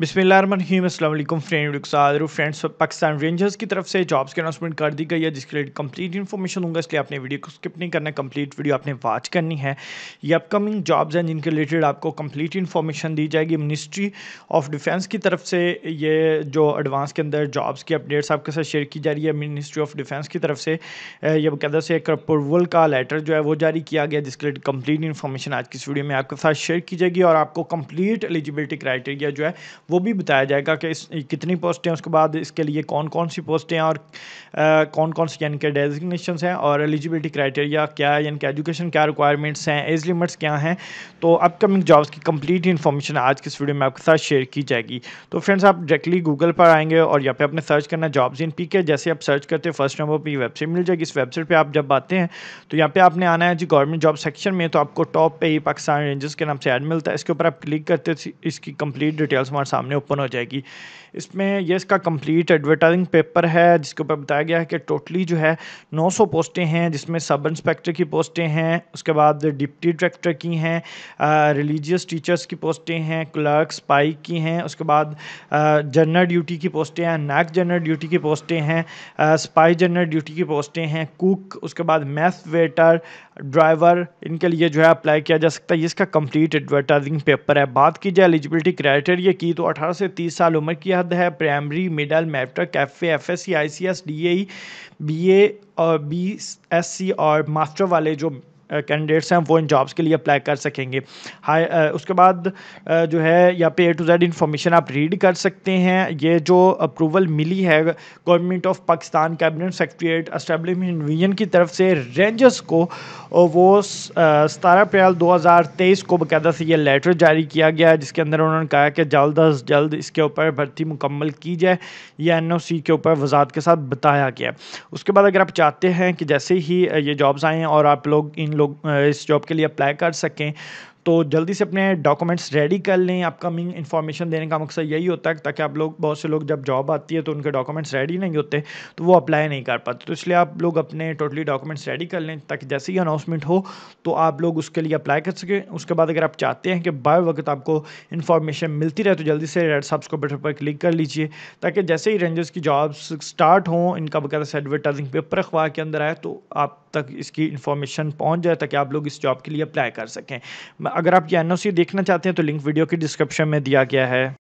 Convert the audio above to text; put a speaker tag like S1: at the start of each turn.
S1: बिस्मिल्लाम friend सारू friends Pakistan Rangers की तरफ से जॉब्स की अनाउंसमेंट कर दी गई है जिसके लिए कंप्लीट इन्फॉर्मेशन होगा इसलिए आपने वीडियो को स्किप नहीं करना कंप्लीट वीडियो आपने वॉच करनी है ये अपकमिंग जॉब्स हैं जिनके रिलेटेड आपको कंप्लीट इन्फॉर्मेशन दी जाएगी मिनिस्ट्री ऑफ डिफेंस की तरफ से ये जो एडवांस के अंदर जॉब्स की अपडेट्स आपके साथ शेयर की जा रही है मिनिस्ट्री ऑफ डिफेंस की तरफ से यह बकायदा से एक अप्रूवल का लेटर जो है वो जारी किया गया जिसके लिए कंप्लीट इन्फॉर्मेशन आज की इस वीडियो में आपके साथ शेयर की जाएगी और आपको कंप्लीट एलिजिबिलिटी क्राइटेरिया जो है वो भी बताया जाएगा कि इस कितनी पोस्टें उसके बाद इसके लिए कौन कौन सी पोस्टें और आ, कौन कौन सी यानी कि डेजिग्नेशन हैं और एलिजिबिलिटी क्राइटेरिया क्या है यानी कि एजुकेशन क्या रिक्वायरमेंट्स हैं एज लिमिट्स क्या हैं तो अपकमिंग जॉब्स की कंप्लीट इन्फॉर्मेशन आज के इस वीडियो में आपके साथ शेयर की जाएगी तो फ्रेंड्स आप डायरेक्टली गूगल पर आएंगे और यहाँ पर आपने सर्च करना जॉब्स इन पी के जैसे आप सर्च करते हैं फर्स्ट नंबर पर वेबसाइट मिल जाएगी इस वेबसाइट पर आप जब आते हैं तो यहाँ पर आपने आना है जी गवर्नमेंट जॉब सेक्शन में तो आपको टॉप पे ही पाकिस्तान रेंजेस के नाम से एड मिलता है इसके ऊपर आप क्लिक करते इसकी कंप्लीट डिटेल्स हमारे साथ सामने ओपन हो जाएगी इसमें ये इसका कंप्लीट एडवर्टाइजिंग पेपर है जिसके ऊपर बताया गया है कि टोटली जो है 900 पोस्टें हैं जिसमें सब इंस्पेक्टर की पोस्टें हैं उसके बाद डिप्टी डायरेक्टर की हैं रिलीजियस टीचर्स की पोस्टें हैं क्लर्क स्पाइक की हैं उसके बाद जनरल ड्यूटी की पोस्टें हैं नैक जनरल ड्यूटी की पोस्टें हैं स्पाई जनरल ड्यूटी की पोस्टें हैं कुक उसके बाद मैथ वेटर ड्राइवर इनके लिए जो है अप्लाई किया जा सकता है इसका कंप्लीट एडवर्टाइजिंग पेपर है बात की जाए एलिजिबिलिटी क्राइटेरिया की तो 18 से 30 साल उम्र की हद है primary middle matric F F S C I C S D A B A और बी एस सी और मास्टर वाले जो कैंडिडेट्स हैं वो इन जॉब्स के लिए अप्लाई कर सकेंगे हाई उसके बाद जो है यहाँ पे ए टू जेड इन्फॉर्मेशन आप रीड कर सकते हैं ये जो अप्रूवल मिली है government of Pakistan cabinet secretariat establishment division की तरफ से रेंजर्स को वो सतारह अप्रैल 2023 को बाकायदा से ये लेटर जारी किया गया जिसके अंदर उन्होंने कहा कि जल्द अज जल्द इसके ऊपर भर्ती मुकम्मल की जाए यह एन ओ सी के ऊपर वजात के साथ बताया गया उसके बाद अगर आप चाहते हैं कि जैसे ही ये जॉब्स आएँ और आप लोग इन लोग इस जॉब के लिए अप्लाई कर सकें तो जल्दी से अपने डॉक्यूमेंट्स रेडी कर लें अपकमिंग इन्फॉर्मेशन देने का मकसद यही होता है ताकि आप लोग बहुत से लोग जब जॉब आती है तो उनके डॉक्यूमेंट्स रेडी नहीं होते तो वो अप्लाई नहीं कर पाते तो इसलिए आप लोग अपने टोटली डॉक्यूमेंट्स रेडी कर लें ताकि जैसे ही अनाउंसमेंट हो तो आप लोग उसके लिए अप्लाई कर सकें उसके बाद अगर आप चाहते हैं कि बाय वक्त आपको इन्फॉर्मेशन मिलती रहे तो जल्दी से रेड सब्स को बटन पर क्लिक कर लीजिए ताकि जैसे ही रेंजर्स की जॉब्स स्टार्ट हों इनका बकायदा एडवर्टाइजिंग पेपर अखबार के अंदर आए तो आप तक इसकी इन्फॉर्मेशन पहुंच जाए ताकि आप लोग इस जॉब के लिए अप्लाई कर सकें अगर आप ये एन देखना चाहते हैं तो लिंक वीडियो के डिस्क्रिप्शन में दिया गया है